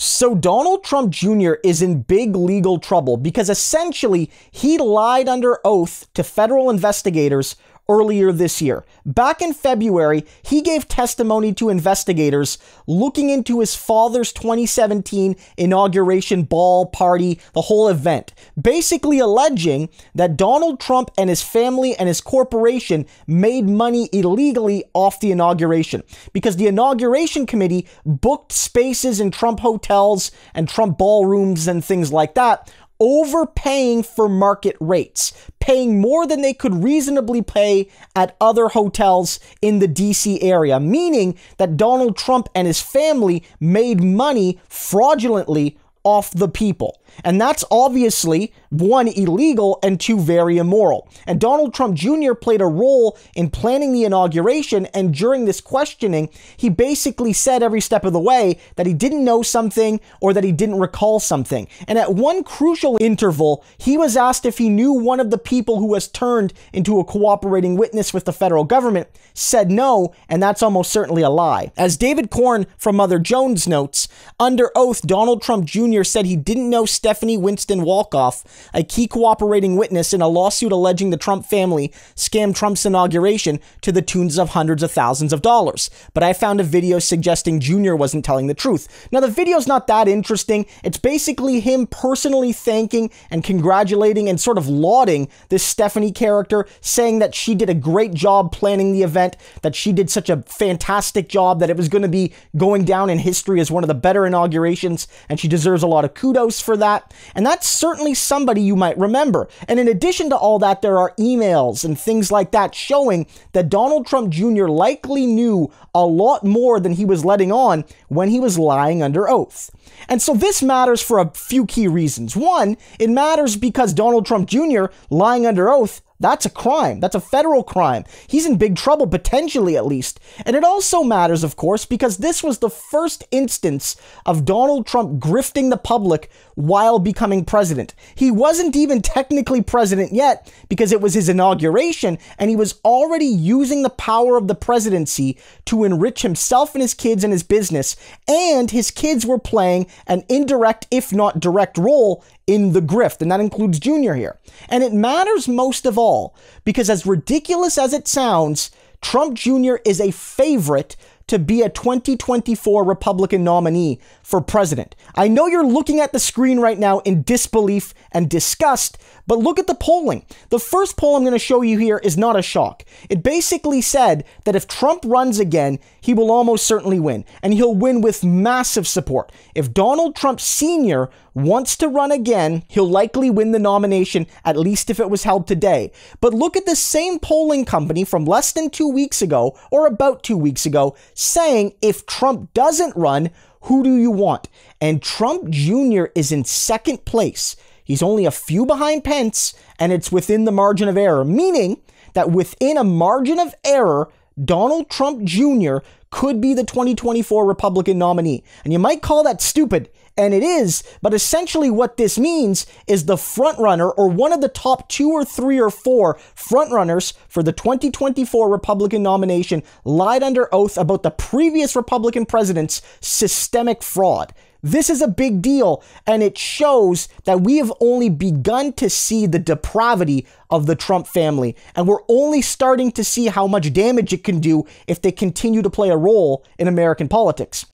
So Donald Trump Jr. is in big legal trouble because essentially he lied under oath to federal investigators earlier this year. Back in February, he gave testimony to investigators looking into his father's 2017 inauguration ball party, the whole event, basically alleging that Donald Trump and his family and his corporation made money illegally off the inauguration because the inauguration committee booked spaces in Trump hotels and Trump ballrooms and things like that overpaying for market rates, paying more than they could reasonably pay at other hotels in the DC area, meaning that Donald Trump and his family made money fraudulently off the people. And that's obviously one, illegal, and two, very immoral. And Donald Trump Jr. played a role in planning the inauguration. And during this questioning, he basically said every step of the way that he didn't know something or that he didn't recall something. And at one crucial interval, he was asked if he knew one of the people who has turned into a cooperating witness with the federal government, said no, and that's almost certainly a lie. As David Korn from Mother Jones notes, under oath, Donald Trump Jr Jr. said he didn't know Stephanie Winston Walkoff, a key cooperating witness in a lawsuit alleging the Trump family scammed Trump's inauguration to the tunes of hundreds of thousands of dollars. But I found a video suggesting Jr. wasn't telling the truth. Now, the video's not that interesting. It's basically him personally thanking and congratulating and sort of lauding this Stephanie character, saying that she did a great job planning the event, that she did such a fantastic job, that it was going to be going down in history as one of the better inaugurations, and she deserves deserves a lot of kudos for that. And that's certainly somebody you might remember. And in addition to all that, there are emails and things like that showing that Donald Trump Jr. likely knew a lot more than he was letting on when he was lying under oath. And so this matters for a few key reasons. One, it matters because Donald Trump Jr., lying under oath, that's a crime. That's a federal crime. He's in big trouble, potentially at least. And it also matters, of course, because this was the first instance of Donald Trump grifting the public while becoming president. He wasn't even technically president yet because it was his inauguration, and he was already using the power of the presidency to enrich himself and his kids and his business. And his kids were playing an indirect, if not direct, role in the grift, and that includes Junior here. And it matters most of all because, as ridiculous as it sounds, Trump Jr. is a favorite to be a 2024 Republican nominee for president. I know you're looking at the screen right now in disbelief and disgust, but look at the polling. The first poll I'm going to show you here is not a shock. It basically said that if Trump runs again, he will almost certainly win, and he'll win with massive support. If Donald Trump Sr. wants to run again, he'll likely win the nomination, at least if it was held today. But look at the same polling company from less than two weeks ago, or about two weeks ago, saying if Trump doesn't run, who do you want? And Trump Jr. is in second place. He's only a few behind Pence, and it's within the margin of error, meaning that within a margin of error, Donald Trump Jr. could be the 2024 Republican nominee. And you might call that stupid, and it is, but essentially what this means is the frontrunner or one of the top two or three or four frontrunners for the 2024 Republican nomination lied under oath about the previous Republican president's systemic fraud. This is a big deal, and it shows that we have only begun to see the depravity of the Trump family, and we're only starting to see how much damage it can do if they continue to play a role in American politics.